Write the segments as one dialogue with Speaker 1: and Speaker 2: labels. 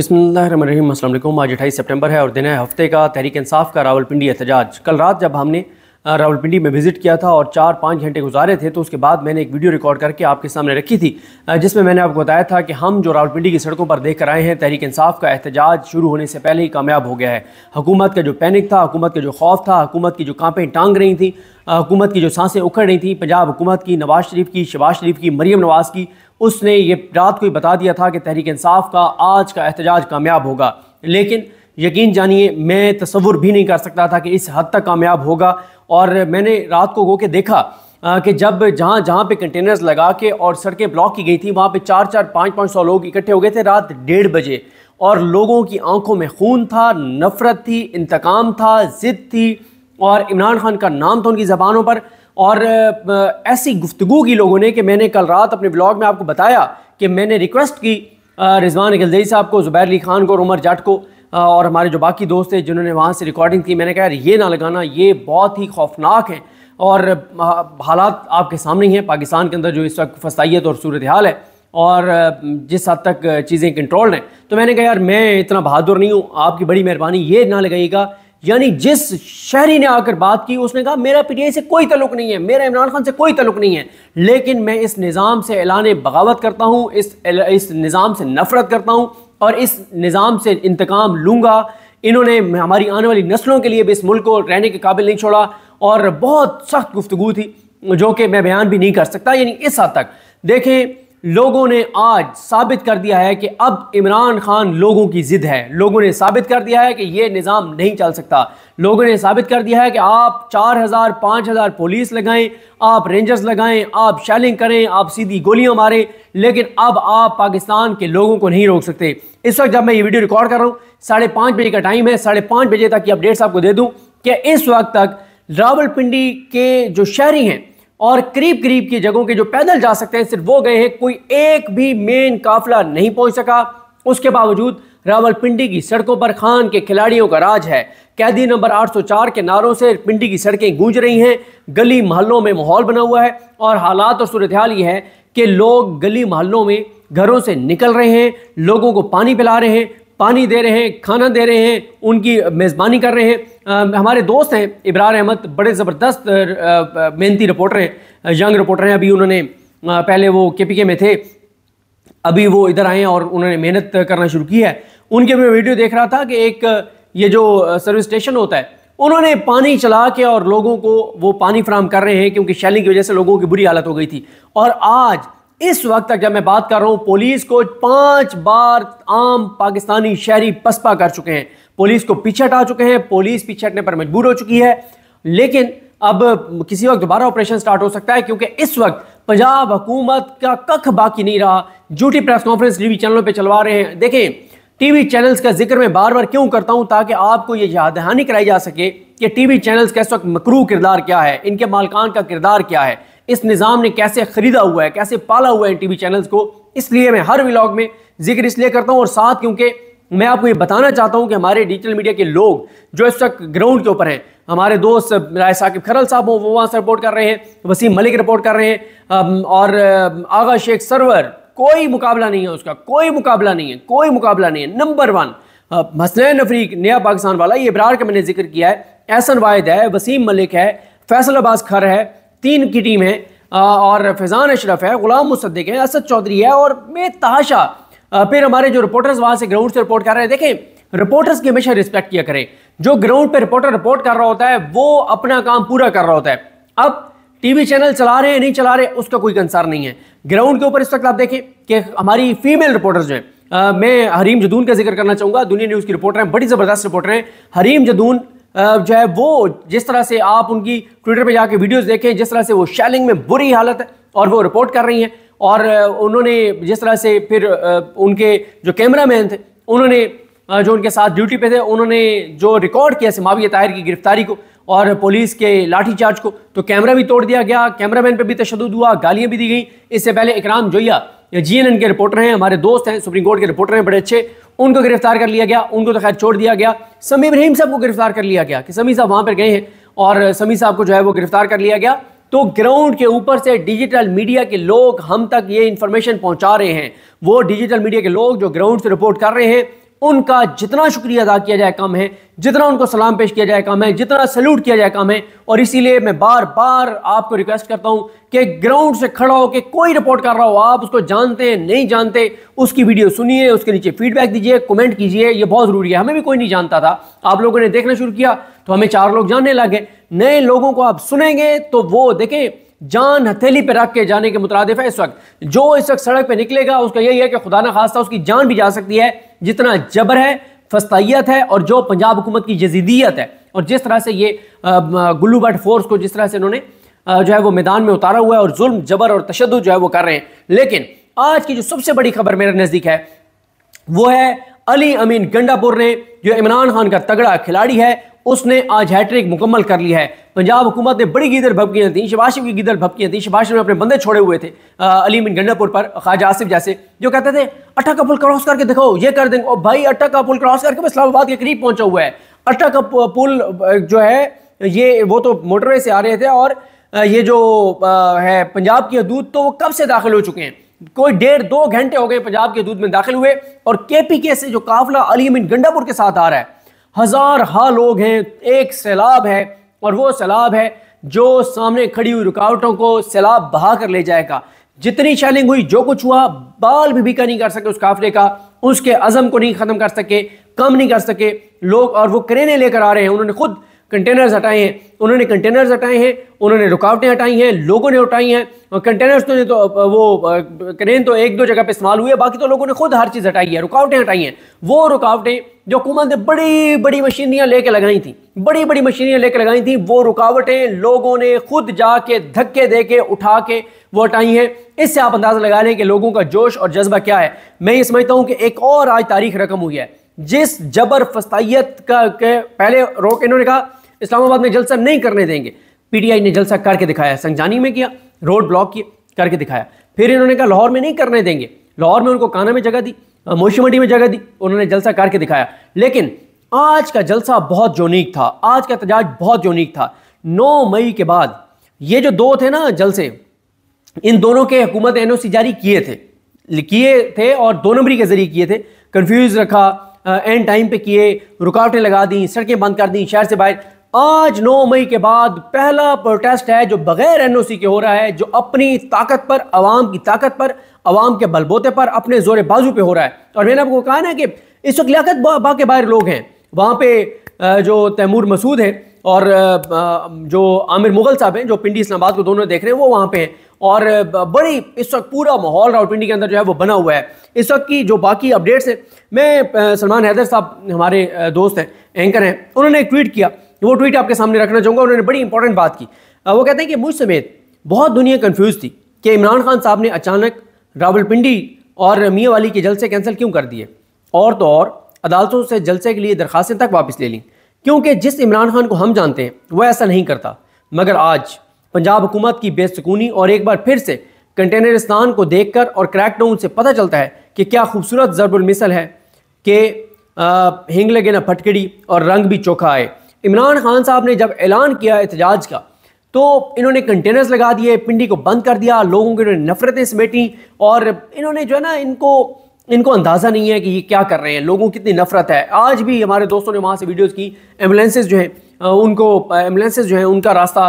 Speaker 1: बसमीम असल आज अठाईस सितंबर है और दिन है हफ्ते का तहरीक इंसाफ का रावलपिंडी एहतजाज कल रात जब हमने रावलपिंडी में विज़िट किया था और चार पाँच घंटे गुजारे थे तो उसके बाद मैंने एक वीडियो रिकॉर्ड करके आपके सामने रखी थी जिसमें मैंने आपको बताया था कि हम जो रावलपिंडी की सड़कों पर देख कर आए हैं तहरीक इंसाफ का एहतजाज शुरू होने से पहले ही कामयाब हो गया है हुकूमत का जो पैनिक था हुकूमत का जो खौफ था हुकूमत की जो कांपें टांग रही थी हुकूमत की जो सांसें उखड़ रही थी पंजाब हुकूमत की नवाज शरीफ की शबाज शरीफ की मरीम नवाज़ की उसने ये रात को ही बता दिया था कि तहरीक इंसाफ का आज का एहतजाज कामयाब होगा लेकिन यकीन जानिए मैं तस्वुर भी नहीं कर सकता था कि इस हद तक कामयाब होगा और मैंने रात को गो के देखा कि जब जहाँ जहाँ पे कंटेनर्स लगा के और सड़कें ब्लॉक की गई थी वहाँ पे चार चार पाँच पाँच सौ लोग इकट्ठे हो गए थे रात डेढ़ बजे और लोगों की आंखों में खून था नफ़रत थी इंतकाम था ज़िद थी और इमरान खान का नाम था उनकी ज़बानों पर और ऐसी गुफ्तु की लोगों ने कि मैंने कल रात अपने ब्लॉग में आपको बताया कि मैंने रिक्वेस्ट की रिजवान गलजई साहब को ज़ुबैर अली खान को और उमर जाट को और हमारे जो बाकी दोस्त हैं जिन्होंने वहाँ से रिकॉर्डिंग की मैंने कहा यार ये ना लगाना ये बहुत ही खौफनाक है और हालात आपके सामने ही हैं पाकिस्तान के अंदर जो इस वक्त फसाइत और सूरत हाल है और जिस हद तक चीज़ें कंट्रोल हैं तो मैंने कहा यार मैं इतना बहादुर नहीं हूँ आपकी बड़ी मेहरबानी ये ना लगाइएगा यानी जिस शहरी ने आकर बात की उसने कहा मेरा पी से कोई तल्लुक नहीं है मेरा इमरान खान से कोई तल्लुक नहीं है लेकिन मैं इस निज़ाम से ऐलान बगावत करता हूँ इस इस निज़ाम से नफरत करता हूँ और इस निज़ाम से इंतकाम लूँगा इन्होंने हमारी आने वाली नस्लों के लिए भी इस मुल्क को रहने के काबिल नहीं छोड़ा और बहुत सख्त गुफ्तु थी जो कि मैं बयान भी नहीं कर सकता यानी इस हद तक देखें लोगों ने आज साबित कर दिया है कि अब इमरान खान लोगों की ज़िद है लोगों ने साबित कर दिया है कि ये निज़ाम नहीं चल सकता लोगों ने साबित कर दिया है कि आप चार हज़ार पाँच हज़ार पुलिस लगाएं आप रेंजर्स लगाएं आप शैलिंग करें आप सीधी गोलियां मारें लेकिन अब आप पाकिस्तान के लोगों को नहीं रोक सकते इस वक्त जब मैं ये वीडियो रिकॉर्ड कर रहा हूँ साढ़े पाँच बजे का टाइम है साढ़े पाँच बजे तक ये अपडेट्स आपको दे दूँ कि इस वक्त तक रावलपिंडी के जो शहरी हैं और करीब करीब की जगहों के जो पैदल जा सकते हैं सिर्फ वो गए हैं कोई एक भी मेन काफिला नहीं पहुंच सका उसके बावजूद रावलपिंडी की सड़कों पर खान के खिलाड़ियों का राज है कैदी नंबर 804 के नारों से पिंडी की सड़कें गूंज रही हैं गली मोहल्लों में माहौल बना हुआ है और हालात और सूरत हाल ये है कि लोग गली मोहल्लों में घरों से निकल रहे हैं लोगों को पानी पिला रहे हैं पानी दे रहे हैं खाना दे रहे हैं उनकी मेज़बानी कर रहे हैं हमारे दोस्त हैं इब्रार अहमद बड़े ज़बरदस्त मेहनती रिपोर्टर हैं यंग रिपोर्टर हैं अभी उन्होंने पहले वो के पी के में थे अभी वो इधर आए और उन्होंने मेहनत करना शुरू की है उनके मैं वीडियो देख रहा था कि एक ये जो सर्विस स्टेशन होता है उन्होंने पानी चला के और लोगों को वो पानी फ्राहम कर रहे हैं क्योंकि शैलिंग की वजह से लोगों की बुरी हालत हो गई थी और आज इस वक्त तक जब मैं बात कर रहा हूं पुलिस को पांच बार आम पाकिस्तानी शहरी पसपा कर चुके हैं पुलिस को पीछे हटा चुके हैं पुलिस पीछे हटने पर मजबूर हो चुकी है लेकिन अब किसी वक्त दोबारा ऑपरेशन स्टार्ट हो सकता है क्योंकि इस वक्त पंजाब हुकूमत का कख बाकी नहीं रहा झूठी प्रेस कॉन्फ्रेंस टीवी चैनलों पे चलवा रहे हैं देखें टीवी चैनल्स का जिक्र मैं बार बार क्यों करता हूं ताकि आपको याद दहानी कराई जा सके कि टीवी चैनल्स का इस वक्त मकरू किरदार क्या है इनके मालकान का किरदार क्या है इस निज़ाम ने कैसे ख़रीदा हुआ है कैसे पाला हुआ है इन चैनल्स को इसलिए मैं हर व्लॉग में जिक्र इसलिए करता हूँ और साथ क्योंकि मैं आपको ये बताना चाहता हूँ कि हमारे डिजिटल मीडिया के लोग जो इस वक्त ग्राउंड के ऊपर हैं हमारे दोस्त राय साकिब खरल साहब हों वो वहाँ से रिपोर्ट कर रहे हैं वसीम मलिक रिपोर्ट कर रहे हैं और आगा शेख सरवर कोई मुकाबला नहीं है उसका कोई मुकाबला नहीं है कोई मुकाबला नहीं है नंबर वन हसनैन हाँ, अफरीक नया पाकिस्तान वाला ये इबरार का मैंने जिक्र किया है एहसन वाहिद है वसीम मलिक है फैसल अब्बास खर है तीन की टीम है और फैज़ान अशरफ है गुलाम मुसद्दिक है असद चौधरी है और मे तहाशा फिर हमारे जो रिपोर्टर्स वहाँ से ग्राउंड से रिपोर्ट कर रहे हैं देखें रिपोर्टर्स की हमेशा रिस्पेक्ट किया करें जो ग्राउंड पे रिपोर्टर रिपोर्ट कर रहा होता है वो अपना काम पूरा कर रहा होता है अब टीवी चैनल चला रहे हैं नहीं चला रहे उसका कोई कंसर्न नहीं है ग्राउंड के ऊपर इस वक्त आप देखें कि हमारी फीमेल रिपोर्टर्स जो हैं मैं हरीम जदून का जिक्र करना चाहूँगा दुनिया न्यूज़ की रिपोर्टर हैं बड़ी ज़बरदस्त रिपोर्टर हैं हरीम जदून जो है वो जिस तरह से आप उनकी ट्विटर पे जाके वीडियोस देखें जिस तरह से वो शैलिंग में बुरी हालत है और वो रिपोर्ट कर रही हैं और उन्होंने जिस तरह से फिर उनके जो कैमरा मैन थे उन्होंने जो उनके साथ ड्यूटी पे थे उन्होंने जो रिकॉर्ड किया माविया ताहिर की गिरफ्तारी को और पुलिस के लाठीचार्ज को तो कैमरा भी तोड़ दिया गया कैमरामैन पर भी तशद हुआ गालियाँ भी दी गई इससे पहले इकराम जोया या जी के रिपोर्टर हैं हमारे दोस्त हैं सुप्रीम कोर्ट के रिपोर्टर हैं बड़े अच्छे उनको गिरफ्तार कर लिया गया उनको तो खैर छोड़ दिया गया समी इब्राहिम साहब को गिरफ्तार कर लिया गया कि समी साहब वहाँ पर गए हैं और समी साहब को जो है वो गिरफ्तार कर लिया गया तो ग्राउंड के ऊपर से डिजिटल मीडिया के लोग हम तक ये इन्फॉर्मेशन पहुंचा रहे हैं वो डिजिटल मीडिया के लोग जो ग्राउंड से रिपोर्ट कर रहे हैं उनका जितना शुक्रिया अदा किया जाए कम है जितना उनको सलाम पेश किया जाए कम है जितना सल्यूट किया जाए कम है और इसीलिए मैं बार बार आपको रिक्वेस्ट करता हूं कि ग्राउंड से खड़ा हो के कोई रिपोर्ट कर रहा हो आप उसको जानते हैं नहीं जानते उसकी वीडियो सुनिए उसके नीचे फीडबैक दीजिए कमेंट कीजिए ये बहुत ज़रूरी है हमें भी कोई नहीं जानता था आप लोगों ने देखना शुरू किया तो हमें चार लोग जानने लगे नए लोगों को आप सुनेंगे तो वो देखें जान हथेली पे रख के जाने के मुतरद है इस वक्त जो इस वक्त सड़क पे निकलेगा उसका यही है कि खुदा ना खास्ता उसकी जान भी जा सकती है जितना जबर है फस्ताइत है और जो पंजाब हुकूमत की जजीदियत है और जिस तरह से ये गुल्लू भट्ट फोर्स को जिस तरह से उन्होंने जो है वो मैदान में उतारा हुआ है और जुल्म जबर और तशद जो है वो कर रहे हैं लेकिन आज की जो सबसे बड़ी खबर मेरे नज़दीक है वो है अली अमीन गंडापुर ने जो इमरान खान का तगड़ा खिलाड़ी है उसने आज हैट्रिक मुकम्मल कर ली है पंजाब हुकूमत ने बड़ी गिदर भपकी थी शबाज की गिदर भपकी थी शबाज ने अपने बंदे छोड़े हुए थे अली बिन गंडापुर पर ख्वाजा आसिफ जैसे जो कहते थे अट्टा का पुल क्रॉस करके दिखाओ ये कर देंगे भाई अट्टा का पुल क्रॉस करके इस्लामाबाद के करीब पहुंचा हुआ है अट्टा का पुल जो है ये वो तो मोटरवे से आ रहे थे और ये जो है पंजाब की हदूद तो वो कब से दाखिल हो चुके हैं कोई डेढ़ दो घंटे हो गए पंजाब के दूध में दाखिल हुए और के पी के से जो काफिला अली मिन गंडापुर के साथ आ रहा है हजार हा लोग हैं एक सैलाब है और वो सैलाब है जो सामने खड़ी हुई रुकावटों को सैलाब बहा कर ले जाएगा जितनी शैलिंग हुई जो कुछ हुआ बाल भी बिका नहीं कर सके उस काफले का उसके अज़म को नहीं ख़त्म कर सके कम नहीं कर सके लोग और वो करेने लेकर आ रहे हैं उन्होंने खुद कंटेनर्स हटाए हैं उन्होंने कंटेनर्स हटाए हैं उन्होंने रुकावटें हटाई हैं लोगों ने उठाई हैं और कंटेनर्स तो नहीं तो वो क्रेन तो एक दो जगह पे इस्तेमाल हुए बाकी तो लोगों ने खुद हर चीज़ हटाई है रुकावटें हटाई हैं वो रुकावटें जो हुकूमत ने बड़ी बड़ी मशीनियाँ लेके लगाई थी बड़ी बड़ी मशीनियाँ लेके लगाई थी वो रुकावटें लोगों ने खुद जाके धक्के दे के उठा के वो हटाई हैं इससे आप अंदाज़ा लगा लें कि लोगों का जोश और जज्बा क्या है मैं ये समझता हूँ कि एक और आज तारीख रकम हुई है जिस जबर फस्तायत का के पहले रोक इन्होंने कहा इस्लामाबाद में जलसा नहीं करने देंगे पीटीआई ने जलसा करके दिखाया संजानी में किया रोड ब्लॉक किया करके दिखाया फिर इन्होंने कहा लाहौर में नहीं करने देंगे लाहौर में उनको काना में जगह दी मोशी मंडी में जगह दी उन्होंने जलसा करके दिखाया लेकिन आज का जलसा बहुत जोनीक था आज का एहतजाज बहुत जोनीक था नौ मई के बाद ये जो दो थे ना जलसे इन दोनों के हुकूमत एन जारी किए थे किए थे और दो नंबरी के जरिए किए थे कन्फ्यूज रखा एंड टाइम पे किए रुकावटें लगा दी सड़कें बंद कर दी शहर से बाहर आज 9 मई के बाद पहला प्रोटेस्ट है जो बगैर एनओसी के हो रहा है जो अपनी ताकत पर आवाम की ताकत पर आवाम के बलबोते पर अपने जोर बाजू पे हो रहा है और मैंने आपको कहा ना कि इस वक्त लियात बा बाहर लोग हैं वहाँ पे जो तैमूर मसूद हैं और जो आमिर मुगल साहब हैं जो पिंडी इस्लाबाद को दोनों देख रहे हैं वो वहाँ पे हैं और बड़ी इस वक्त पूरा माहौल पिंडी के अंदर जो है वो बना हुआ है इस वक्त की जो बाकी अपडेट्स हैं मैं सलमान हैदर साहब हमारे दोस्त हैं एंकर हैं उन्होंने एक ट्वीट किया तो वो ट्वीट आपके सामने रखना चाहूँगा उन्होंने बड़ी इंपॉर्टेंट बात की वो कहते हैं कि मुझ समेत बहुत दुनिया कन्फ्यूज़ थी कि इमरान खान साहब ने अचानक रावलपिंडी और मियाँ वाली के जलसे कैंसिल क्यों कर दिए और तो और अदालतों से जलसे के लिए दरखास्तें तक वापस ले लीं क्योंकि जिस इमरान खान को हम जानते हैं वह ऐसा नहीं करता मगर आज पंजाब हुकूमत की बेसकूनी और एक बार फिर से कंटेनर स्थान को देख कर और क्रैकडाउन से पता चलता है कि क्या खूबसूरत ज़रबुलमिसल है कि लगे ना फटकड़ी और रंग भी चोखा आए इमरान खान साहब ने जब ऐलान किया एहतजाज का तो इन्होंने कंटेनर्स लगा दिए पिंडी को बंद कर दिया लोगों की इन्होंने नफरतें समेटी और इन्होंने जो है ना इनको इनको अंदाज़ा नहीं है कि ये क्या कर रहे हैं लोगों कितनी नफरत है आज भी हमारे दोस्तों ने वहाँ से वीडियोज़ की एम्बुलेंसेज जो हैं उनको एम्बुलेंसेज जो हैं उनका रास्ता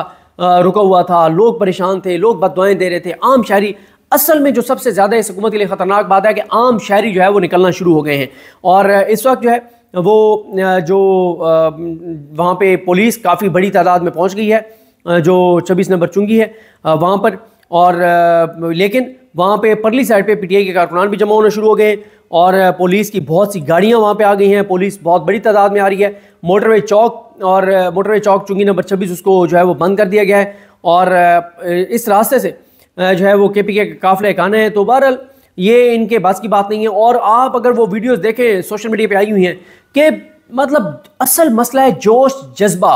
Speaker 1: रुका हुआ था लोग परेशान थे लोग बदवाएँ दे रहे थे आम शहरी असल में जो सबसे ज़्यादा इस हुकूमत के लिए ख़तरनाक बात है कि आम शहरी जो है वो निकलना शुरू हो गए हैं और इस वक्त जो है वो जो वहाँ पे पुलिस काफ़ी बड़ी तादाद में पहुँच गई है जो छब्बीस नंबर चुंगी है वहाँ पर और लेकिन वहाँ पे परली साइड पे पीटीआई के कारकुनान भी जमा होना शुरू हो गए और पुलिस की बहुत सी गाड़ियाँ वहाँ पे आ गई हैं पुलिस बहुत बड़ी तादाद में आ रही है मोटरवे चौक और मोटरवे चौक चुंगी नंबर छब्बीस उसको जो है वो बंद कर दिया गया है और इस रास्ते से जो है वो के पी के काफिले खाना है तो बहरहाल ये इनके बस की बात नहीं है और आप अगर वो वीडियोस देखें सोशल मीडिया पे आई हुई हैं कि मतलब असल मसला है जोश जज्बा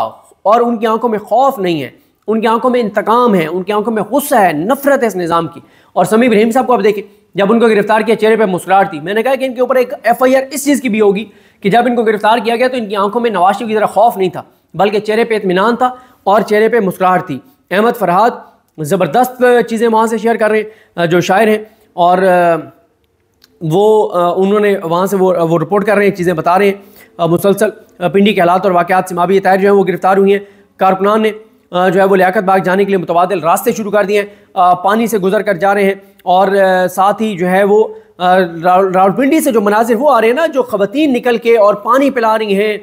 Speaker 1: और उनकी आंखों में खौफ नहीं है उनकी आंखों में इंतकाम है उनकी आंखों में गुस्सा है नफरत है इस निज़ाम की और समीब रहीम साहब को आप देखें जब उनको गिरफ्तार किया चेहरे पर मुस्कुराहट थी मैंने कहा कि इनके ऊपर एक एफ आई आर इस चीज़ की भी होगी कि जब इनको गिरफ्तार किया गया तो इनकी आंखों में नवाशी की तरह खौफ नहीं था बल्कि चेहरे पर इतमान था और चेहरे पर मुस्कुराहट थी अहमद फरहाद ज़बरदस्त चीज़ें वहाँ से शेयर कर रहे हैं जो शायर हैं और वो उन्होंने वहाँ से वो वो रिपोर्ट कर रहे हैं चीज़ें बता रहे हैं मुसलसल पिंडी के हालात और वाक़ात से माबी तैयार जो है वो गिरफ्तार हुई हैं कारकुनान ने जो है वो लियाकत बाग जाने के लिए मुतबादल रास्ते शुरू कर दिए हैं पानी से गुजर कर जा रहे हैं और साथ ही जो है वो रावलपिंडी से जो मनाजिर वो आ रहे हैं ना जो ख़वान निकल के और पानी पिला रही हैं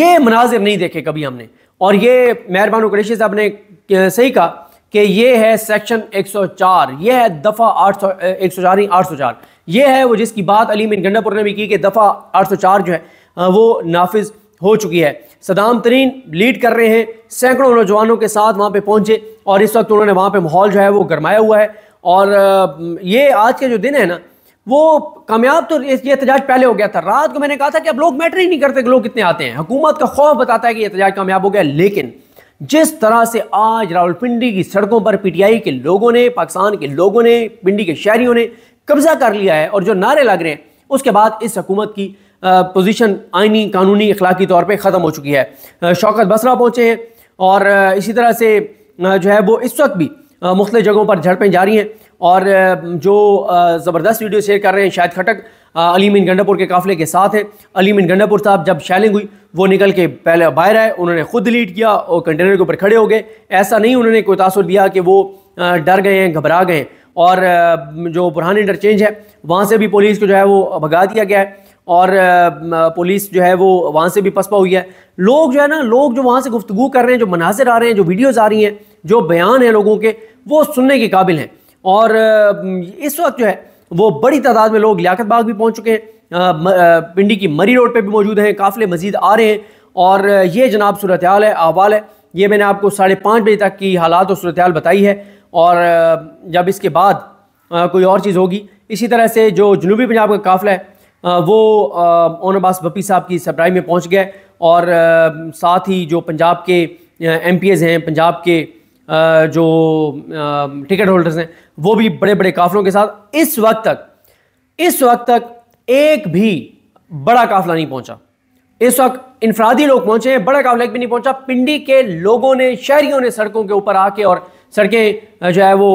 Speaker 1: ये मनाजिर नहीं देखे कभी हमने और ये मेहरबान कुरेशी साहब ने सही कहा कि ये है सेक्शन 104 ये है दफ़ा 800 104 ही चार ये है वो जिसकी बात अली मिन गंडापुर ने भी की कि दफ़ा 804 जो है वो नाफिज हो चुकी है सदाम तरीन लीड कर रहे हैं सैकड़ों नौजवानों के साथ वहाँ पे पहुँचे और इस वक्त उन्होंने वहाँ पे माहौल जो है वो गरमाया हुआ है और ये आज के जो दिन है ना वो कामयाब तो ये एहतजाज पहले हो गया था रात को मैंने कहा था कि अब लोग मैटर ही नहीं करते कि लोग कितने आते हैं हुकूमत का खौफ बताता है कि एहतजाज कामयाब हो गया लेकिन जिस तरह से आज रावलपिंडी की सड़कों पर पीटीआई के लोगों ने पाकिस्तान के लोगों ने पिंडी के शहरियों ने कब्जा कर लिया है और जो नारे लग रहे हैं उसके बाद इस हकूमत की पोजीशन आइनी कानूनी अखलाकी तौर पे ख़त्म हो चुकी है शौकत बसरा पहुँचे हैं और इसी तरह से जो है वो इस वक्त भी मुख्तु जगहों पर झड़पें जारी हैं और जो ज़बरदस्त वीडियो शेयर कर रहे हैं शायद खटक अलीमिन गंडापुर के काफ़िले के साथ है अलीम गंडापुर साहब जब शैलिंग हुई वो निकल के पहले बाहर आए उन्होंने खुद लीड किया और कंटेनर के ऊपर खड़े हो गए ऐसा नहीं उन्होंने कोई तासर दिया कि वो डर गए हैं घबरा गए और जो बुरहान इंटरचेंज है वहाँ से भी पुलिस को जो है वो भगा दिया गया है और पुलिस जो है वो वहाँ से भी पसपा हुई है लोग जो है ना लोग जो वहाँ से गुफ्तु कर रहे हैं जो मनाजिर आ रहे हैं जो वीडियोज़ आ रही हैं जो बयान हैं लोगों के वो सुनने के काबिल हैं और इस वक्त जो है वो बड़ी तादाद में लोग लियाकत बाग भी पहुँच चुके हैं पिंडी की मरी रोड पर भी मौजूद हैं काफ़िले मजीद आ रहे हैं और ये जनाब सूरत है अहवाल है ये मैंने आपको साढ़े पाँच बजे तक की हालात और सूरत बताई है और जब इसके बाद कोई और चीज़ होगी इसी तरह से जो जनूबी पंजाब का काफ़िला है वो ओन अब्बास बपी साहब की सप्राई में पहुँच गए और साथ ही जो पंजाब के एम पी एज़ हैं पंजाब के जो टिकट होल्डर्स हैं वो भी बड़े बड़े काफलों के साथ इस वक्त तक इस वक्त तक एक भी बड़ा काफला नहीं पहुंचा इस वक्त इनफरादी लोग पहुंचे हैं बड़ा काफला एक भी नहीं पहुंचा पिंडी के लोगों ने शहरियों ने सड़कों के ऊपर आके और सड़कें जो है वो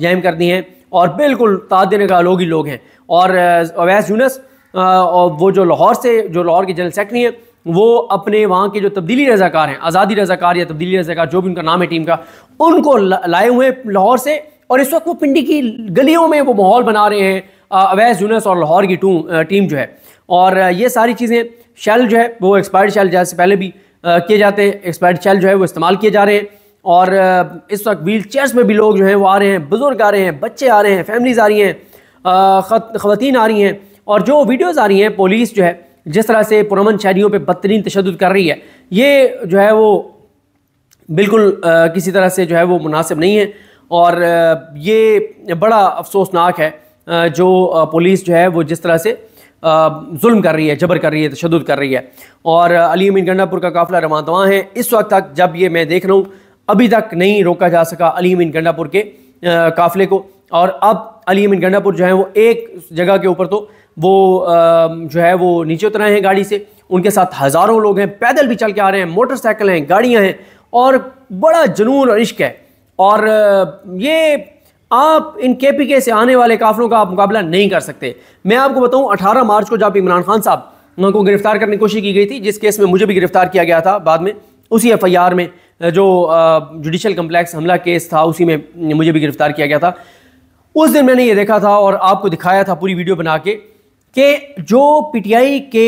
Speaker 1: जैम कर दी हैं और बिल्कुल ताद का लोग ही लोग हैं और अवैस यूनस और वो जो लाहौर से जो लाहौर के जनरल सेक्रेटरी हैं वो अपने वहाँ के जो तब्दीली रजाकार हैं आज़ादी रजाकार या तब्दीली रजाकार जो भी उनका नाम है टीम का उनको लाए हुए लाहौर से और इस वक्त वो पिंडी की गलियों में वो माहौल बना रहे हैं अवैस जूनस और लाहौर की टीम जो है और ये सारी चीज़ें शेल जो है वो एक्सपायर्ड शेल जैसे पहले भी किए जाते हैं एक्सपायर्ड शेल जो है वो इस्तेमाल किए जा रहे हैं और इस वक्त व्हील चेयर्स में भी लोग जो हैं वो आ रहे हैं बुज़ुर्ग आ रहे हैं बच्चे आ रहे हैं फैमिलीज़ आ रही हैं ख़वान आ रही हैं और जो वीडियोज़ आ रही हैं पुलिस जो है जिस तरह से पुरमन शहरीों पर बदतरीन तशद कर रही है ये जो है वो बिल्कुल किसी तरह से जो है वो मुनासिब नहीं है और ये बड़ा अफसोसनाक है जो पुलिस जो है वो जिस तरह से जुल्म कर रही है जबर कर रही है तशद कर रही है और अली अमीन गंडापुर का काफिला रवान दवा है इस वक्त तक जब ये मैं देख रहा हूँ अभी तक नहीं रोका जा सका अली अमीन गंडापुर के काफिले को और अब अली अमीन गंडापुर जो है वो एक जगह के ऊपर तो वो जो है वो नीचे उतर आए हैं गाड़ी से उनके साथ हज़ारों लोग हैं पैदल भी चल के आ रहे हैं मोटरसाइकिल हैं गाड़ियाँ हैं और बड़ा जुनून और इश्क है और ये आप इन के पी के से आने वाले काफिलों का आप मुकाबला नहीं कर सकते मैं आपको बताऊं 18 मार्च को जब इमरान खान साहब को गिरफ्तार करने की कोशिश की गई थी जिस केस में मुझे भी गिरफ्तार किया गया था बाद में उसी एफ आई आर में जो जुडिशल कम्प्लेक्स हमला केस था उसी में मुझे भी गिरफ्तार किया गया था उस दिन मैंने ये देखा था और आपको दिखाया था पूरी वीडियो बना के कि जो पीटीआई के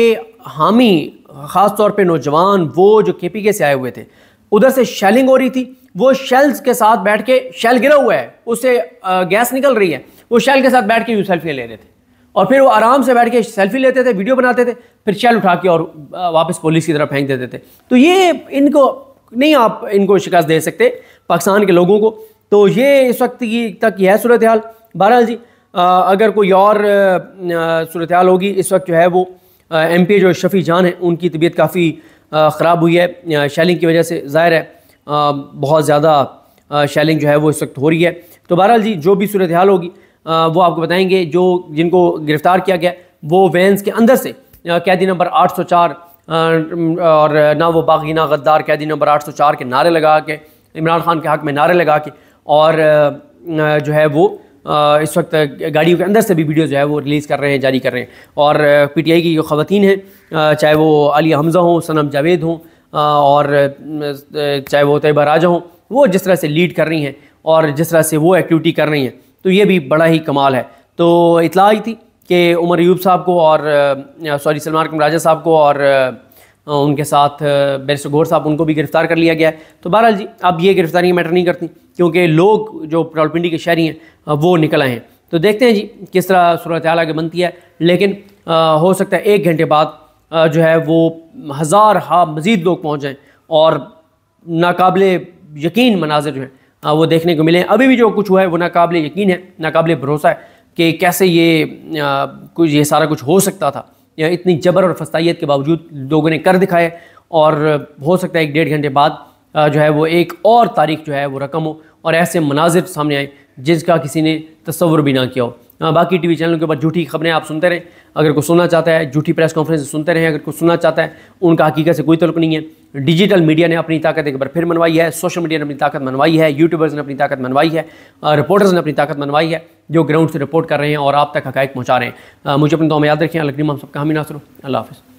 Speaker 1: हामी ख़ास तौर पे नौजवान वो जो केपीके से आए हुए थे उधर से शेलिंग हो रही थी वो शेल्स के साथ बैठ के शेल गिरा हुआ है उससे गैस निकल रही है वो शेल के साथ बैठ के यू सेल्फियाँ ले रहे थे और फिर वो आराम से बैठ के सेल्फी लेते थे वीडियो बनाते थे फिर शेल उठा के और वापस पुलिस की तरफ फेंक देते थे तो ये इनको नहीं आप इनको शिकस्त दे सकते पाकिस्तान के लोगों को तो ये इस वक्त की तक यह सूरत हाल बहरहाल जी अगर कोई और सूरत हाल होगी इस वक्त जो है वो एम पी जो शफी जान हैं उनकी तबीयत काफ़ी ख़राब हुई है शैलिंग की वजह से ज़ाहिर है बहुत ज़्यादा शैलिंग जो है वो इस वक्त हो रही है तो बहरहाल जी जो भी सूरत हाल होगी वो आपको बताएंगे जो जिनको गिरफ़्तार किया गया वो वैन्स के अंदर से कैदी नंबर 804 और ना वो बागी ना गद्दार कैदी नंबर 804 के नारे लगा के इमरान खान के हक़ में नारे लगा के और जो है वो इस वक्त गाड़ियों के अंदर से भी वीडियो जो है वो रिलीज़ कर रहे हैं जारी कर रहे हैं और पीटीआई की जो ख़वान हैं चाहे वो अली हमज़ा हों सनम जावेद हों और चाहे वो तयबा राजा हों वो जिस तरह से लीड कर रही हैं और जिस तरह से वो एक्टिविटी कर रही हैं तो ये भी बड़ा ही कमाल है तो इतला आई थी कि उमर यूब साहब को और सॉरी सलमान राजा साहब को और उनके साथ बैरिस्टर घोर साहब उनको भी गिरफ्तार कर लिया गया है तो बहरहाल जी अब ये गिरफ्तारी मैटर नहीं करती क्योंकि लोग जो रावलपिंडी के शहरी हैं वो निकल आए हैं तो देखते हैं जी किस तरह सूरत आल आगे बनती है लेकिन आ, हो सकता है एक घंटे बाद आ, जो है वो हज़ार हा मज़ीद लोग पहुँच जाएँ और नाकबिल यकीन मनाजिर जो हैं वो देखने को मिले अभी भी जो कुछ हुआ है वो नाकबिल यकीन है नाकबिल भरोसा है कि कैसे ये आ, कुछ ये सारा कुछ हो सकता था इतनी जबर और फसाइत के बावजूद लोगों ने कर दिखाए और हो सकता है एक डेढ़ घंटे बाद जो है वो एक और तारीख जो है वो रकम हो और ऐसे मनाजिर सामने आए जिसका किसी ने तस्वुर भी ना किया हो हाँ, बाकी टीवी चैनलों के ऊपर झूठी खबरें आप सुनते रहें अगर कोई सुनना चाहता है झूठी प्रेस कॉन्फ्रेंस सुनते रहें अगर कोई सुनना चाहता है उनका हकीकत से कोई तल्क नहीं है डिजिटल मीडिया ने अपनी ताकत एक बार फिर मनवाई है सोशल मीडिया ने अपनी ताकत मनवाई है यूट्यूबर्स ने अपनी ताकत मनवाई है रिपोर्टर्स ने अपनी ताकत मनवाई है जो ग्राउंड से रिपोर्ट कर रहे हैं और आप तक हकैक पहुँचा रहे हैं मुझे अपने दो में याद रखें अलग हम सबका हमी हामी अल्लाह हाफ़